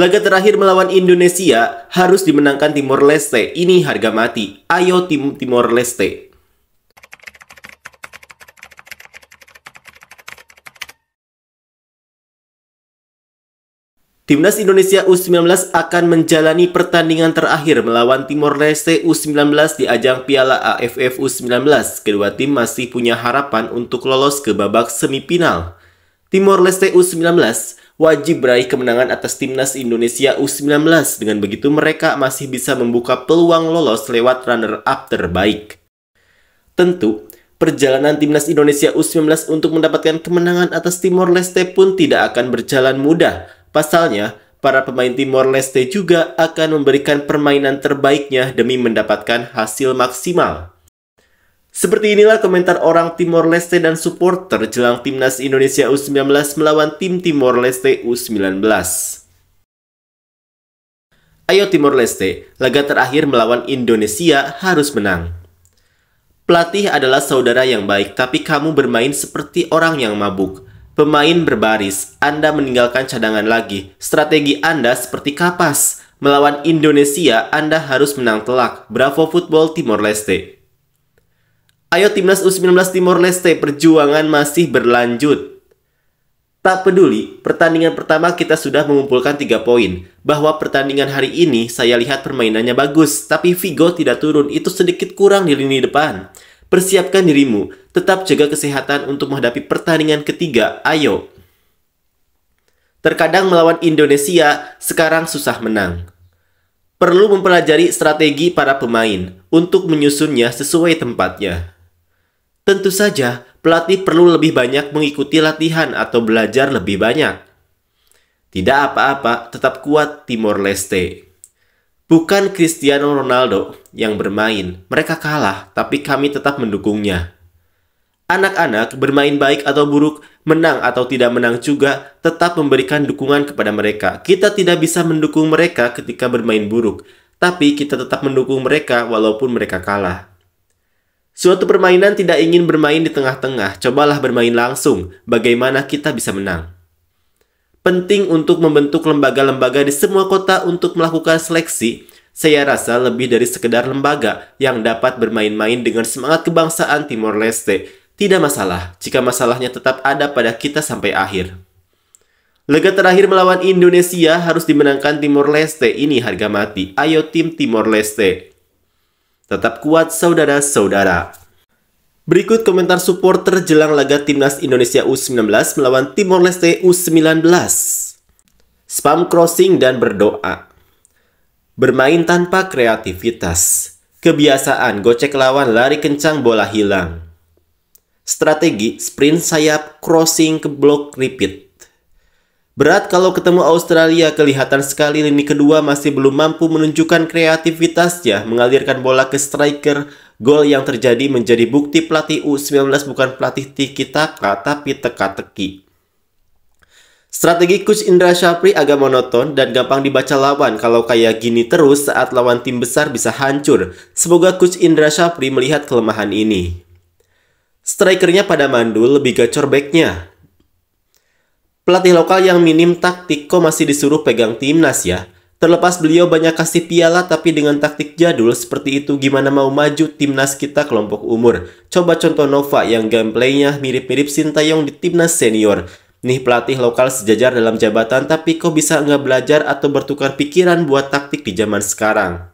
Laga terakhir melawan Indonesia harus dimenangkan Timor Leste. Ini harga mati. Ayo tim Timor Leste. Timnas Indonesia U19 akan menjalani pertandingan terakhir melawan Timor Leste U19 di ajang Piala AFF U19. Kedua tim masih punya harapan untuk lolos ke babak semifinal. Timor Leste U19 wajib meraih kemenangan atas timnas Indonesia U19. Dengan begitu mereka masih bisa membuka peluang lolos lewat runner-up terbaik. Tentu, perjalanan timnas Indonesia U19 untuk mendapatkan kemenangan atas Timor Leste pun tidak akan berjalan mudah. Pasalnya, para pemain Timor Leste juga akan memberikan permainan terbaiknya demi mendapatkan hasil maksimal. Seperti inilah komentar orang Timor Leste dan supporter jelang timnas Indonesia U19 melawan tim Timor Leste U19. Ayo Timor Leste, laga terakhir melawan Indonesia harus menang. Pelatih adalah saudara yang baik, tapi kamu bermain seperti orang yang mabuk. Pemain berbaris, Anda meninggalkan cadangan lagi. Strategi Anda seperti kapas. Melawan Indonesia, Anda harus menang telak. Bravo Football Timor Leste. Ayo timnas U19 Timor Leste perjuangan masih berlanjut. Tak peduli, pertandingan pertama kita sudah mengumpulkan 3 poin. Bahwa pertandingan hari ini saya lihat permainannya bagus, tapi Vigo tidak turun, itu sedikit kurang di lini depan. Persiapkan dirimu, tetap jaga kesehatan untuk menghadapi pertandingan ketiga, ayo. Terkadang melawan Indonesia, sekarang susah menang. Perlu mempelajari strategi para pemain untuk menyusunnya sesuai tempatnya. Tentu saja, pelatih perlu lebih banyak mengikuti latihan atau belajar lebih banyak. Tidak apa-apa, tetap kuat Timor Leste. Bukan Cristiano Ronaldo yang bermain, mereka kalah, tapi kami tetap mendukungnya. Anak-anak bermain baik atau buruk, menang atau tidak menang juga, tetap memberikan dukungan kepada mereka. Kita tidak bisa mendukung mereka ketika bermain buruk, tapi kita tetap mendukung mereka walaupun mereka kalah. Suatu permainan tidak ingin bermain di tengah-tengah, cobalah bermain langsung. Bagaimana kita bisa menang? Penting untuk membentuk lembaga-lembaga di semua kota untuk melakukan seleksi. Saya rasa lebih dari sekedar lembaga yang dapat bermain-main dengan semangat kebangsaan Timor Leste. Tidak masalah jika masalahnya tetap ada pada kita sampai akhir. Laga terakhir melawan Indonesia harus dimenangkan Timor Leste. Ini harga mati. Ayo tim Timor Leste. Tetap kuat saudara-saudara. Berikut komentar supporter jelang laga timnas Indonesia U19 melawan Timor Leste U19. Spam crossing dan berdoa. Bermain tanpa kreativitas. Kebiasaan gocek lawan lari kencang bola hilang. Strategi sprint sayap crossing ke blok repeat. Berat kalau ketemu Australia, kelihatan sekali lini kedua masih belum mampu menunjukkan kreativitasnya mengalirkan bola ke striker. Gol yang terjadi menjadi bukti pelatih U19 bukan pelatih tiki taka tapi teka-teki. Strategi coach Indra Syafri agak monoton dan gampang dibaca lawan kalau kayak gini terus saat lawan tim besar bisa hancur. Semoga coach Indra Syafri melihat kelemahan ini. Strikernya pada mandul lebih gacor backnya. Pelatih lokal yang minim taktik kok masih disuruh pegang timnas ya? Terlepas beliau banyak kasih piala tapi dengan taktik jadul seperti itu gimana mau maju timnas kita kelompok umur. Coba contoh Nova yang gameplaynya mirip-mirip Sintayong di timnas senior. Nih pelatih lokal sejajar dalam jabatan tapi kok bisa nggak belajar atau bertukar pikiran buat taktik di zaman sekarang.